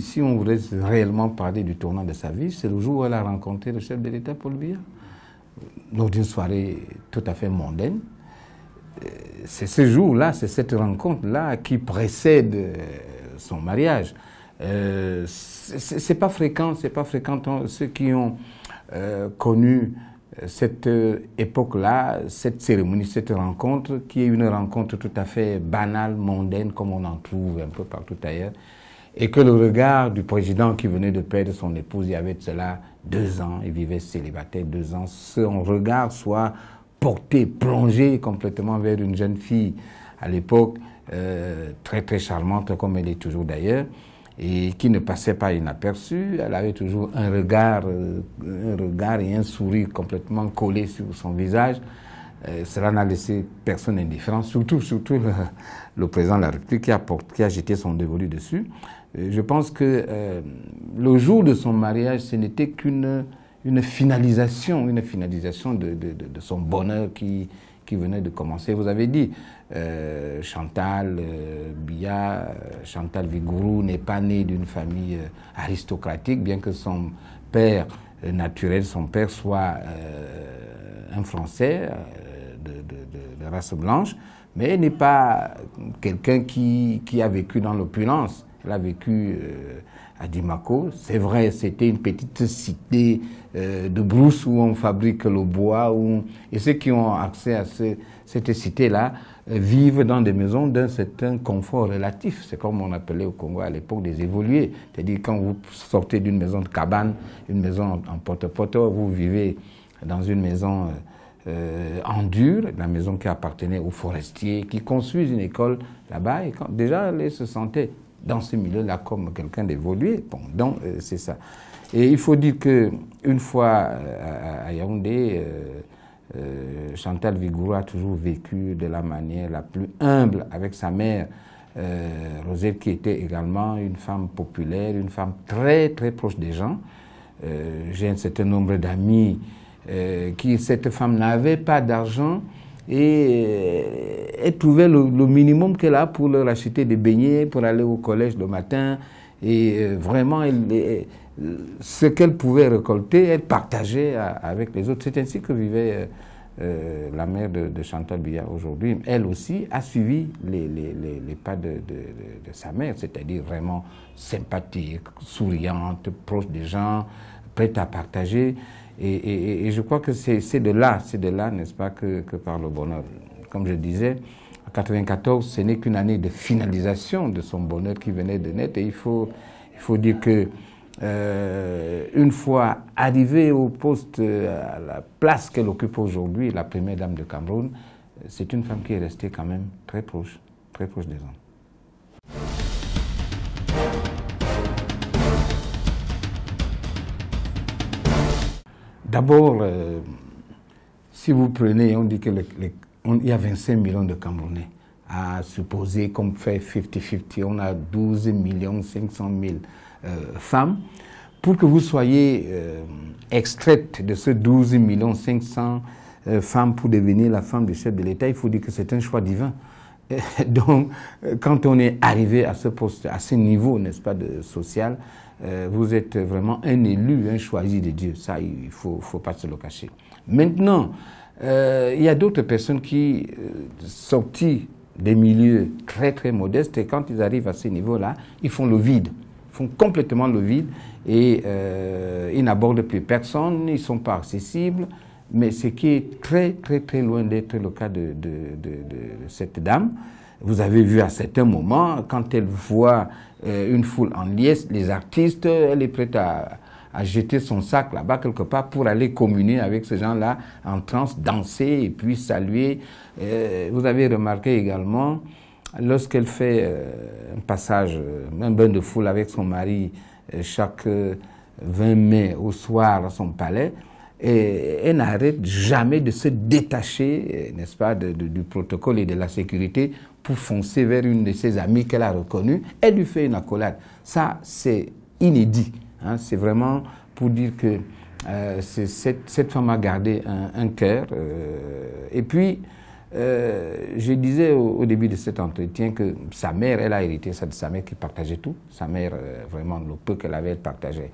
si, on voulait réellement parler du tournant de sa vie, c'est le jour où elle a rencontré le chef de l'État, Paul Bia. lors d'une soirée tout à fait mondaine. Euh, c'est ce jour-là, c'est cette rencontre-là qui précède euh, son mariage. Euh, c'est pas fréquent, c'est pas fréquent. Ceux qui ont euh, connu cette époque-là, cette cérémonie, cette rencontre, qui est une rencontre tout à fait banale, mondaine, comme on en trouve un peu partout ailleurs, et que le regard du président qui venait de perdre son épouse, il y avait cela deux ans, il vivait célibataire deux ans, son regard soit porté, plongé complètement vers une jeune fille à l'époque euh, très très charmante comme elle est toujours d'ailleurs et qui ne passait pas inaperçue. Elle avait toujours un regard, euh, un regard et un sourire complètement collés sur son visage. Euh, cela n'a laissé personne indifférent, surtout, surtout le, président de la République qui a, porté, qui a jeté son dévolu dessus je pense que euh, le jour de son mariage, ce n'était qu'une une finalisation, une finalisation de, son bonheur qui, venait de commencer. Vous avez dit, euh, Chantal euh, Bia, Chantal Vigourou n'est pas née d'une famille aristocratique, bien que son père naturel, son père soit un Français de, race blanche, mais n'est pas quelqu'un qui a vécu dans l'opulence. Elle a vécu euh, à Dimako. C'est vrai, c'était une petite cité euh, de brousse où on fabrique le bois. Et ceux qui ont accès à cette cité-là euh, vivent dans des maisons d'un certain confort relatif. C'est comme on appelait au Congo à l'époque des évolués. C'est-à-dire quand vous sortez d'une maison de cabane, une maison en porte-porte, vous vivez dans une maison... en dur, la maison qui appartenait aux forestiers, qui construisent une école là-bas. Et quand, déjà, ils se sentaient dans ce milieu-là comme quelqu'un d'évolué. Bon, donc euh, c'est ça. Et il faut dire que une fois euh, à, Yaoundé, euh, Chantal Vigoureux a toujours vécu de la manière la plus humble avec sa mère. Euh, Rosette qui était également une femme populaire, une femme très très proche des gens. J'ai un certain nombre d'amis qui, cette femme n'avait pas d'argent, et euh, elle trouvait le, minimum qu'elle a pour leur acheter des beignets, pour aller au collège le matin. Et euh, vraiment, euh, ce qu'elle pouvait récolter, elle partageait avec les autres. C'est ainsi que vivait la mère de, Chantal Billard aujourd'hui. Elle aussi a suivi les, pas de, de, sa mère, c'est-à-dire vraiment sympathique, souriante, proche des gens, prête à partager. Et, je crois que c'est de là, c'est de là, n'est-ce pas, que, que par le bonheur. Comme je disais, en 94, ce n'est qu'une année de finalisation de son bonheur qui venait de naître. Et il faut, il faut dire que euh, une fois arrivée au poste, euh, à la place qu'elle occupe aujourd'hui, la première dame de Cameroun, euh, c'est une femme qui est restée quand même très proche, très proche des hommes. D'abord, euh, si vous prenez, on dit que il y a 25 millions de Camerounais à supposer qu'on fait 50-50, on a 12 millions 500 000 euh, femmes. Pour que vous soyez euh, extraite de ces 12 millions 500 femmes pour devenir la femme du chef de l'État, il faut dire que c'est un choix divin. donc, quand on est arrivé à ce poste, à ce niveau, n'est-ce pas, de social, euh, vous êtes vraiment un élu, un choisi de Dieu. Ça, il ne faut, pas se le cacher. Maintenant, euh, il y a d'autres personnes qui euh, sorties des milieux très très modestes et quand ils arrivent à ce niveau-là, ils font le vide, font complètement le vide et ils n'abordent plus personne, ils ne sont pas accessibles. Mais ce qui est très très très loin d'être le cas de cette dame, vous avez vu à certains moments, quand elle voit euh, une foule en liesse, les artistes, elle est prête à, jeter son sac là-bas quelque part pour aller communer avec ces gens-là en transe, danser et puis saluer. Euh, vous avez remarqué également, lorsqu'elle fait euh, un passage, un bain de foule avec son mari chaque 20 mai au soir à son palais, et, elle n'arrête jamais de se détacher, euh, n'est-ce pas, du protocole et de la sécurité pour foncer vers une de ses amies qu'elle a reconnue Elle lui fait une accolade. Ça, c'est inédit. Hein. C'est vraiment pour dire que euh, cette, femme a gardé un, cœur. Euh. et puis, je disais au, début de cet entretien que sa mère, elle a hérité ça de sa mère qui partageait tout. Sa mère, vraiment, le peu qu'elle avait, elle partageait.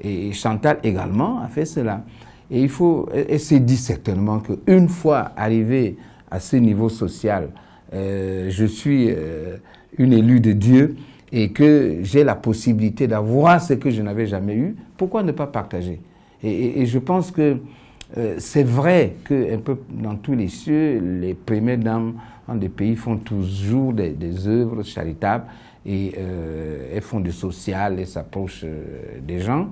Et Chantal également a fait cela. Et il faut, et c'est dit certainement qu'une fois arrivé à ce niveau social, euh, je suis euh, une élue de Dieu et que j'ai la possibilité d'avoir ce que je n'avais jamais eu, pourquoi ne pas partager et, je pense que euh, c'est vrai que peu dans tous les cieux, les premières dames dans des pays font toujours des, des œuvres charitables et elles font du social et s'approchent des gens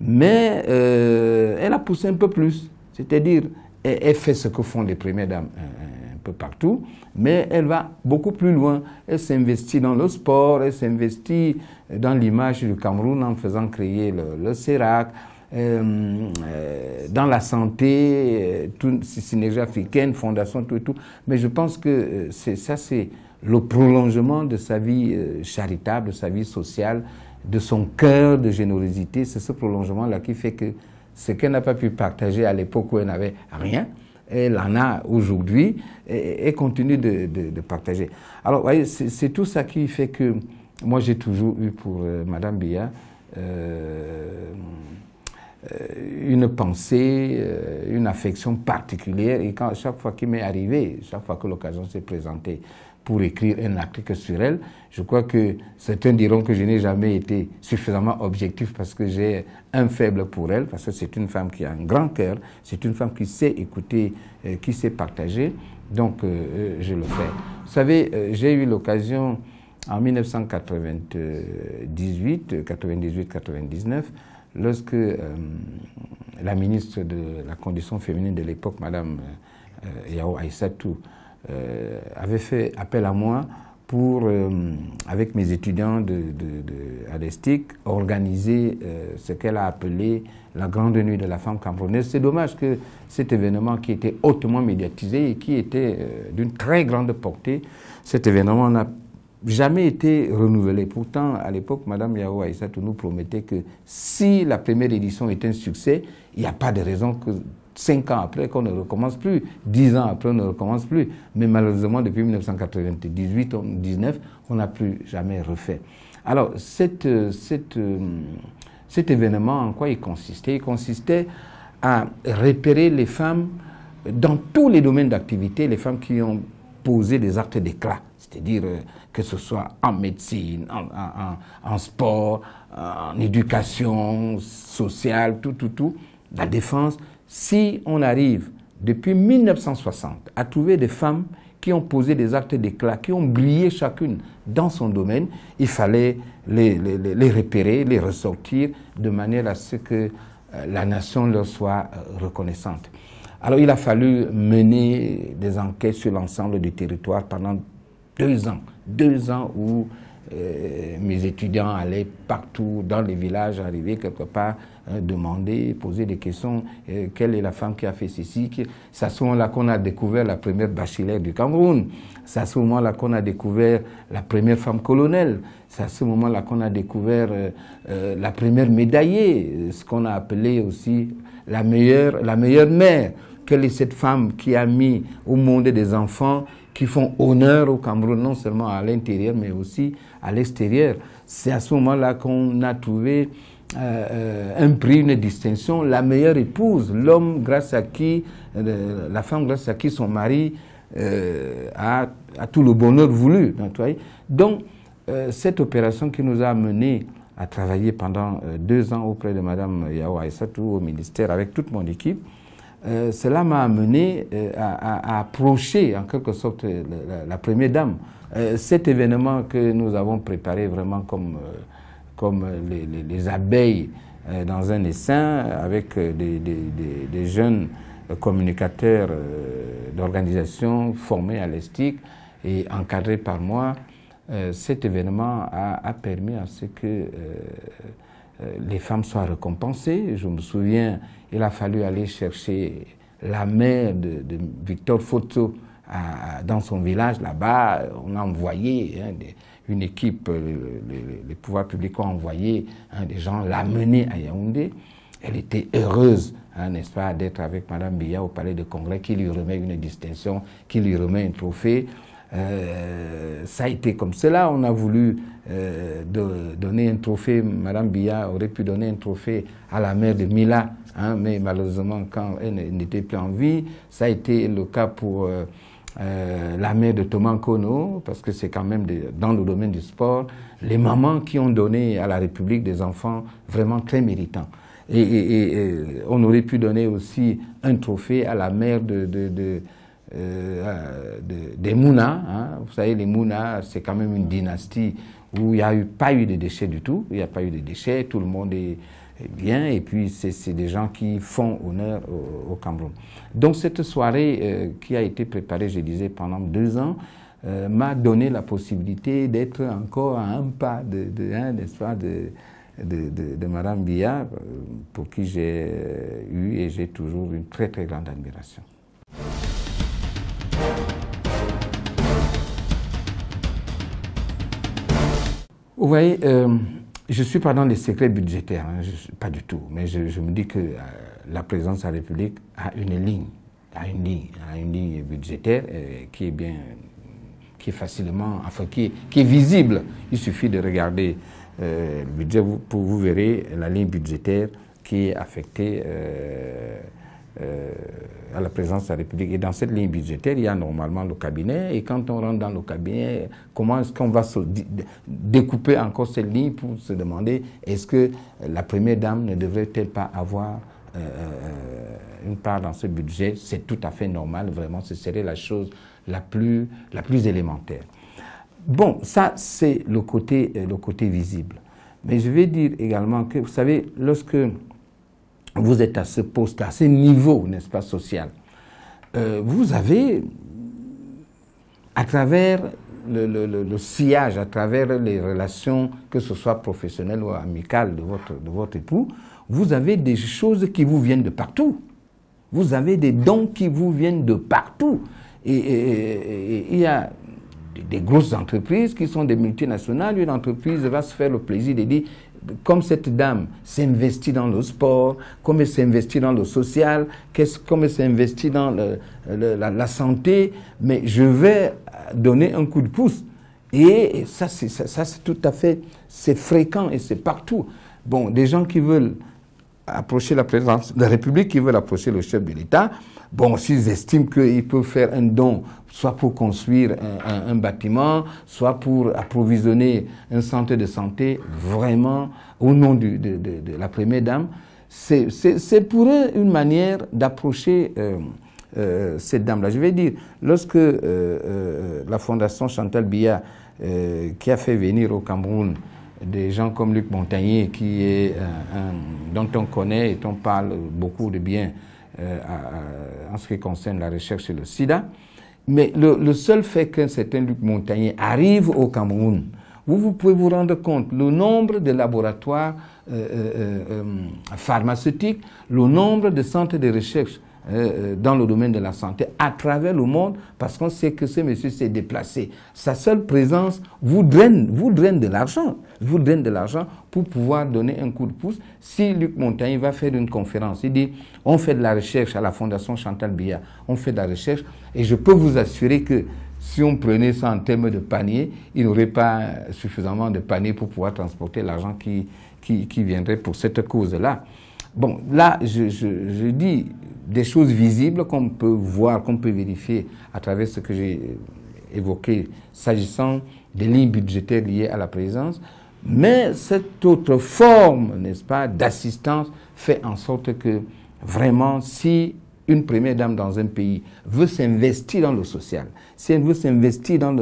mais euh, elle a poussé un peu plus. C'est-à-dire, elle, fait ce que font les premières dames un, peu partout, mais elle va beaucoup plus loin. Elle s'investit dans le sport, elle s'investit dans l'image du Cameroun en faisant créer le, le CERAC. Euh, euh, dans la santé, euh, tout, africaine, fondation, tout et tout. Mais je pense que ça, c'est le prolongement de sa vie charitable, de sa vie sociale, de son cœur de générosité. C'est ce prolongement-là qui fait que ce qu'elle n'a pas pu partager à l'époque où elle n'avait rien, elle en a aujourd'hui et, continue de, partager. Alors, voyez, c'est tout ça qui fait que moi, j'ai toujours eu pour euh, Madame Bia euh, euh, une pensée, une affection particulière. Et quand, chaque fois qu'il m'est arrivé, chaque fois que l'occasion s'est présentée, pour écrire un article sur elle. Je crois que certains diront que je n'ai jamais été suffisamment objectif parce que j'ai un faible pour elle, parce que c'est une femme qui a un grand cœur, c'est une femme qui sait écouter, euh, qui sait partager. Donc, euh, euh, je le fais. Vous savez, j'ai eu l'occasion en 1998, 98, 99, lorsque la ministre de la Condition féminine de l'époque, Madame Yao Aissatou. Euh, avait fait appel à moi pour, euh, avec mes étudiants de, de, organiser euh, ce qu'elle a appelé la grande nuit de la femme camerounaise. C'est dommage que cet événement qui était hautement médiatisé et qui était d'une très grande portée, cet événement n'a jamais été renouvelé. Pourtant, à l'époque, Madame Yahou Aïssatou nous promettait que si la première édition est un succès, il n'y a pas de raison que 5 ans après qu'on ne recommence plus, 10 ans après on ne recommence plus. Mais malheureusement, depuis 1998, 19, on n'a plus jamais refait. Alors, euh, euh, cet événement, en quoi il consistait Il consistait à repérer les femmes dans tous les domaines d'activité, les femmes qui ont posé des actes d'éclat, c'est-à-dire euh, que ce soit en médecine, en, en, sport, en éducation sociale, tout, tout, tout, la défense, si on arrive depuis 1960 à trouver des femmes qui ont posé des actes d'éclat, qui ont brillé chacune dans son domaine, il fallait les, les repérer, les ressortir de manière à ce que euh, la nation leur soit euh, reconnaissante. Alors il a fallu mener des enquêtes sur l'ensemble du territoire pendant deux ans, deux ans où euh, mes étudiants allaient partout dans les villages, arriver quelque part, euh, demander, poser des questions. Euh, quelle est la femme qui a fait ceci C'est à ce moment-là qu'on a découvert la première bachelière du Cameroun. C'est à ce moment-là qu'on a découvert la première femme colonelle. C'est à ce moment-là qu'on a découvert la première médaillée, ce qu'on a appelé aussi la meilleure, la meilleure mère. Quelle est cette femme qui a mis au monde des enfants qui font honneur au Cameroun, non seulement à l'intérieur, mais aussi à l'extérieur. C'est à ce moment-là qu'on a trouvé euh, euh, un prix, une distinction, la meilleure épouse, l'homme grâce à qui, euh, la femme grâce à qui son mari a, a, tout le bonheur voulu. Donc, cette opération qui nous a amenés à travailler pendant deux ans auprès de Mme Yao Aïssatou au ministère avec toute mon équipe, euh, cela m'a amené euh, à, approcher en quelque sorte la, première dame. Euh, cet événement que nous avons préparé vraiment comme, comme les, abeilles dans un essaim avec des, jeunes communicateurs d'organisation formés à l'ESTIC et encadrés par moi, cet événement a, permis à ce que euh, les femmes soient récompensées. Je me souviens, il a fallu aller chercher la mère de, Victor Foto dans son village là-bas. On a envoyé hein, une équipe, euh, les pouvoirs publics ont envoyé hein, des gens l'amener à Yaoundé. Elle était heureuse, hein, n'est-ce pas, d'être avec Madame Biya au palais de congrès, qui lui remet une distinction, qui lui remet un trophée. Euh, ça a été comme cela. On a voulu euh, donner un trophée. Madame Biya aurait pu donner un trophée à la mère de Mila, hein, mais malheureusement, quand elle n'était plus en vie, ça a été le cas pour euh, la mère de Thomas Kono, parce que c'est quand même dans le domaine du sport, les mamans qui ont donné à la République des enfants vraiment très méritants. Et, on aurait pu donner aussi un trophée à la mère de euh, ah, des Mouna. Hein. Vous savez, les Mouna, c'est quand même une dynastie où il n'y a eu, pas eu de déchets du tout. Il n'y a pas eu de déchets, tout le monde est, bien. Et puis, c'est des gens qui font honneur au, Cameroun. Donc, cette soirée euh, qui a été préparée, je disais, pendant deux ans, euh, m'a donné la possibilité d'être encore à un pas de, hein, n'est-ce de, de, de, Madame Biya pour qui j'ai eu et j'ai toujours une très très grande admiration. Vous voyez, euh, je ne suis pas dans les secrets budgétaires, hein, pas du tout, mais je, me dis que euh, la présence de la République a une ligne, a une ligne, a une ligne budgétaire euh, qui est bien, qui est facilement, qui est, visible. Il suffit de regarder le budget, pour, vous verrez la ligne budgétaire qui est affectée euh, à la présence de la République. Et dans cette ligne budgétaire, il y a normalement le cabinet. Et quand on rentre dans le cabinet, comment est-ce qu'on va se découper encore cette ligne pour se demander est-ce que la Première Dame ne devrait-elle pas avoir euh, euh, une part dans ce budget C'est tout à fait normal, vraiment, ce serait la chose la plus, la plus élémentaire. Bon, ça, c'est le côté, le côté visible. Mais je vais dire également que, vous savez, lorsque vous êtes à ce poste, à ce niveau, n'est-ce pas, social, euh, vous avez, à travers le, sillage, à travers les relations, que ce soit professionnelles ou amicales de votre, de votre époux, vous avez des choses qui vous viennent de partout. Vous avez des dons qui vous viennent de partout. Et il y a des grosses entreprises qui sont des multinationales. Une entreprise va se faire le plaisir de dire comme cette dame s'investit dans le sport, comme elle s'investit dans le social, comme elle s'investit dans la, la, santé, mais je vais donner un coup de pouce. Et ça, c'est tout à fait, c'est fréquent et c'est partout. Bon, des gens qui veulent approcher la présence de la République, qui veulent approcher le chef de l'État. Bon, s'ils estiment qu'ils peut faire un don, soit pour construire un, bâtiment, soit pour approvisionner un centre de santé, vraiment, au nom de, la première dame, c'est pour eux une manière d'approcher euh, euh, cette dame-là. Je vais dire, lorsque euh, la Fondation Chantal Billa, qui a fait venir au Cameroun, des gens comme Luc Montagnier, qui est euh, dont on connaît et on parle beaucoup de bien euh, en ce qui concerne la recherche sur le sida. Mais le, seul fait qu'un certain Luc Montagnier arrive au Cameroun, vous, pouvez vous rendre compte le nombre de laboratoires euh, pharmaceutiques, le nombre de centres de recherche euh, euh, dans le domaine de la santé à travers le monde parce qu'on sait que ce monsieur s'est déplacé. Sa seule présence vous draine, vous de l'argent, vous draine de l'argent pour pouvoir donner un coup de pouce. Si Luc Montaigne va faire une conférence, il dit on fait de la recherche à la Fondation Chantal Billard, on fait de la recherche et je peux vous assurer que si on prenait ça en termes de panier, il n'aurait pas suffisamment de panier pour pouvoir transporter l'argent qui, qui, qui viendrait pour cette cause-là. Bon, là, je, dis des choses visibles qu'on peut voir, qu'on peut vérifier à travers ce que j'ai euh, évoqué s'agissant des lignes budgétaires liées à la présence. Mais cette autre forme, n'est-ce pas, d'assistance fait en sorte que vraiment, si une première dame dans un pays veut s'investir dans le social, si elle veut s'investir dans,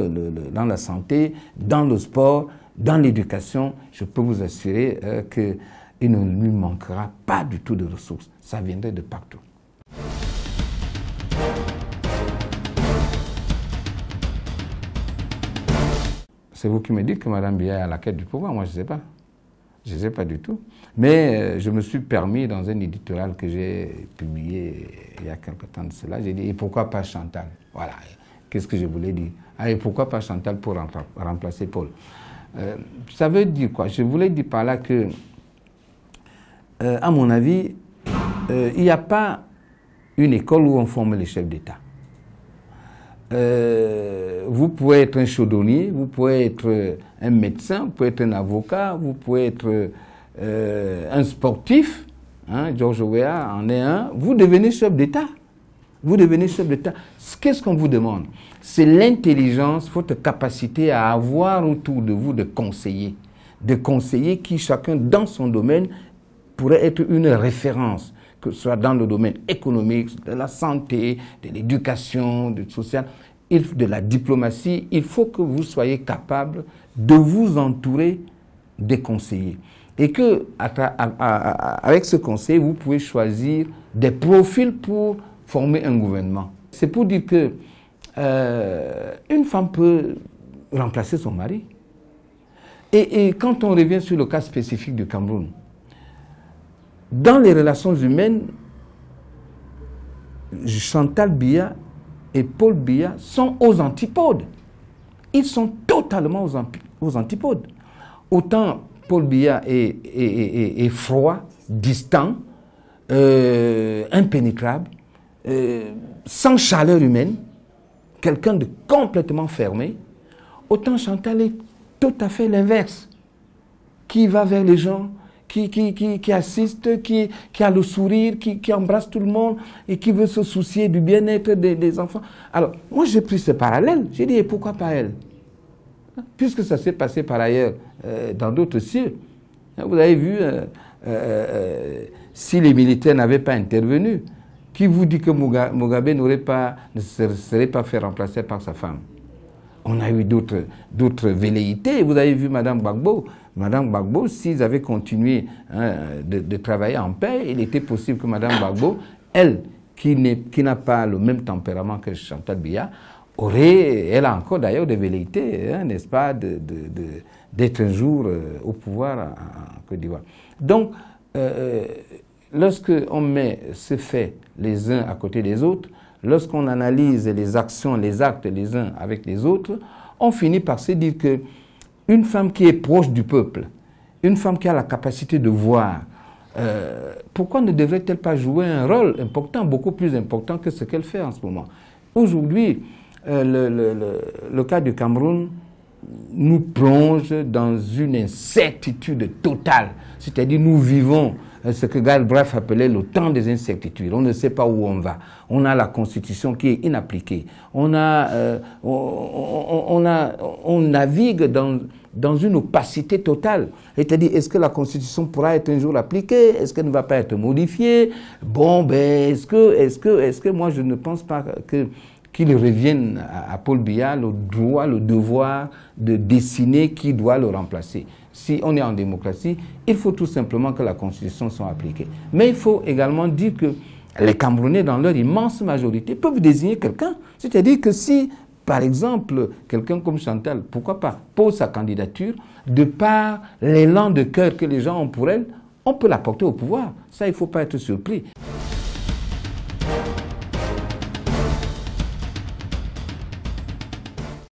la santé, dans le sport, dans l'éducation, je peux vous assurer euh, que il ne lui manquera pas du tout de ressources. Ça viendrait de partout. C'est vous qui me dites que Mme Biya est à la quête du pouvoir, moi je ne sais pas. Je ne sais pas du tout. Mais euh, je me suis permis dans un éditorial que j'ai publié euh, il y a quelque temps de cela, j'ai dit, et pourquoi pas Chantal Voilà, qu'est-ce que je voulais dire ah, et pourquoi pas Chantal pour remplacer Paul euh, Ça veut dire quoi Je voulais dire par là que euh, à mon avis, euh, il n'y a pas une école où on forme les chefs d'État. Euh, vous pouvez être un chaudonnier, vous pouvez être un médecin, vous pouvez être un avocat, vous pouvez être un sportif. Hein, George Weah en est un. Vous devenez chef d'État. Vous devenez chef d'État. Qu'est-ce qu'on vous demande C'est l'intelligence, votre capacité à avoir autour de vous des conseillers. des conseillers qui, chacun dans son domaine, pourrait être une référence, que ce soit dans le domaine économique, de la santé, de l'éducation, du social, de la diplomatie, il faut que vous soyez capable de vous entourer des conseillers. Et que, avec ce conseil, vous pouvez choisir des profils pour former un gouvernement. C'est pour dire que euh, une femme peut remplacer son mari. Et, et, quand on revient sur le cas spécifique du Cameroun, dans les relations humaines, Chantal Bia et Paul Bia sont aux antipodes. Ils sont totalement aux, antipodes. Autant Paul Biya est, froid, distant, euh, impénétrable, euh, sans chaleur humaine, quelqu'un de complètement fermé, autant Chantal est tout à fait l'inverse, qui va vers les gens qui, qui, qui, qui assiste, qui, qui a le sourire, qui, qui embrasse tout le monde et qui veut se soucier du bien-être des, enfants. Alors, moi, j'ai pris ce parallèle. J'ai dit, et pourquoi pas elle hein? Puisque ça s'est passé par ailleurs euh, dans d'autres cieux. Hein, vous avez vu, euh, euh, si les militaires n'avaient pas intervenu, qui vous dit que Mugabe n'aurait pas, ne serait pas fait remplacer par sa femme on a eu d'autres, d'autres velléités. Vous avez vu Mme Gbagbo. Madame Gbagbo, s'ils avaient continué hein, de, travailler en paix, il était possible que Madame Gbagbo, elle, qui, n'est, qui n'a pas le même tempérament que Chantal Biya, aurait, elle a encore d'ailleurs des velléités, hein, n'est-ce pas, de, d'être un jour euh, au pouvoir en, Côte d'Ivoire. Donc, euh, euh lorsque on met ces faits les uns à côté des autres, lorsqu'on analyse les actions, les actes les uns avec les autres, on finit par se dire que une femme qui est proche du peuple, une femme qui a la capacité de voir, euh, pourquoi ne devrait-elle pas jouer un rôle important, beaucoup plus important que ce qu'elle fait en ce moment Aujourd'hui, euh, le, le, cas du Cameroun nous plonge dans une incertitude totale, c'est-à-dire nous vivons euh, ce que Galles-Bref appelait le temps des incertitudes. On ne sait pas où on va. On a la constitution qui est inappliquée. On, a, euh, on, on, a, on navigue dans, dans une opacité totale. C'est-à-dire, est-ce que la Constitution pourra être un jour appliquée Est-ce qu'elle ne va pas être modifiée Bon, ben, est-ce que, est-ce que, est-ce que moi, je ne pense pas que qu'il revienne à, à, Paul Biya le droit, le devoir de dessiner qui doit le remplacer. Si on est en démocratie, il faut tout simplement que la Constitution soit appliquée. Mais il faut également dire que les Camerounais, dans leur immense majorité, peuvent désigner quelqu'un. C'est-à-dire que si, par exemple, quelqu'un comme Chantal, pourquoi pas, pose sa candidature, de par l'élan de cœur que les gens ont pour elle, on peut la porter au pouvoir. Ça, il ne faut pas être surpris.